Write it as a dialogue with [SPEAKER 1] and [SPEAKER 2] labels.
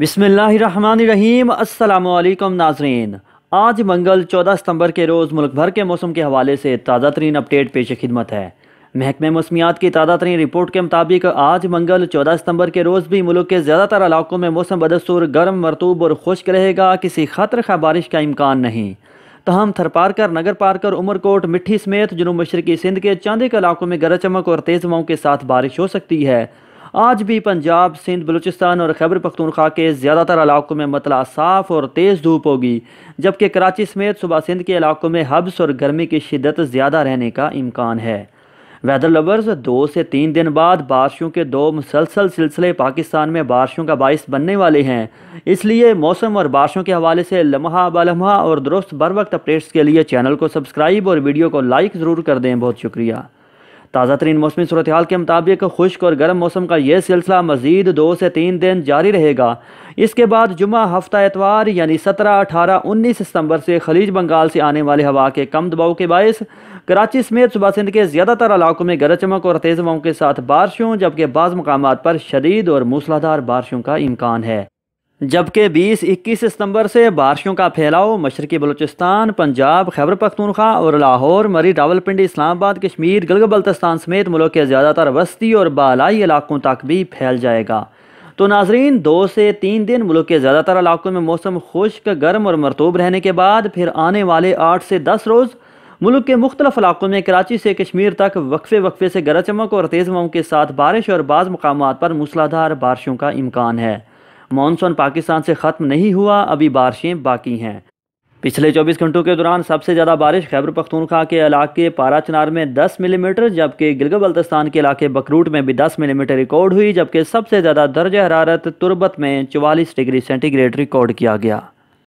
[SPEAKER 1] बिसमीम अल्लाम नाजरीन आज मंगल 14 सितंबर के रोज़ मुल्क भर के मौसम के हवाले से ताज़ा तरीन अपडेट पेश खिदमत है महकमे मौसमियात की ताज़ा तरीन रिपोर्ट के मुताबिक आज मंगल 14 सितंबर के रोज़ भी मुल्क के ज़्यादातर इलाकों में मौसम बदस्तूर गर्म मरतूब और खुश्क रहेगा किसी खतर खा बारिश का इम्कान नहीं तहम थरपारकर नगर पारकर उमरकोट मिट्टी समेत जुनूब मशरकी सिंध के चांदी के इलाकों में गरज चमक और तेज़ हवाओं के साथ बारिश हो सकती है आज भी पंजाब सिंध बलूचिस्तान और खैबर पख्तूनख्वा के ज़्यादातर इलाकों में मतला साफ और तेज़ धूप होगी जबकि कराची समेत सुबह सिंध के इलाकों में हब्स और गर्मी की शिदत ज़्यादा रहने का इम्कान है वेदर लवर्स दो से तीन दिन बाद बारिशों के दो मुसलसल सिलसिले पाकिस्तान में बारिशों का बायस बनने वाले हैं इसलिए मौसम और बारिशों के हवाले से लम्हा बलम्हा और दुरुस्त बर वक्त अपडेट्स के लिए चैनल को सब्सक्राइब और वीडियो को लाइक ज़रूर कर दें बहुत शुक्रिया ताज़ा तरीन मौसमी सूरत हाल के मुताबिक खुश्क और गर्म मौसम का यह सिलसिला मजीद दो से तीन दिन जारी रहेगा इसके बाद जुमा हफ्ता एतवार यानी सत्रह अठारह उन्नीस सितंबर से खलीज बंगाल से आने वाले हवा के कम दबाव के बायस कराची समेत सुबह सिंध के ज़्यादातर इलाकों में गरज चमक और तेज़ हवाओं के साथ बारिशों जबकि बाज़ मकाम पर शदीद और मूसलाधार बारिशों का इम्कान है जबकि 20-21 सितंबर से बारिशों का फैलाव मशरकी बलूचिस्तान पंजाब खैबर पख्तूनख्वा और लाहौर मरी रावलपिंडी इस्लामाबाद कश्मीर गलग बल्तस्तान समेत मुल्क के ज़्यादातर वस्ती और बालाई इलाकों तक भी फैल जाएगा तो नाजरीन दो से तीन दिन मुल्क के ज़्यादातर इलाकों में मौसम खुश्क गर्म और मरतूब रहने के बाद फिर आने वाले आठ से दस रोज़ मुल्क के मुख्तलिफ इलाकों में कराची से कश्मीर तक वक्फे वक्फे से गरज चमक और तेज़ हवाओं के साथ बारिश और बाज़ मकाम पर मूसलाधार बारिशों का इम्कान है मानसून पाकिस्तान से ख़त्म नहीं हुआ अभी बारिशें बाकी हैं पिछले 24 घंटों के दौरान सबसे ज़्यादा बारिश खैबर पख्तूनखा के इलाके पारा चिनार में 10 मिलीमीटर जबकि गिलग बल्तिस्तान के इलाके बकरूट में भी 10 मिलीमीटर रिकॉर्ड हुई जबकि सबसे ज़्यादा दर्ज हरारत तुरबत में 44 डिग्री सेंटीग्रेड रिकॉर्ड किया गया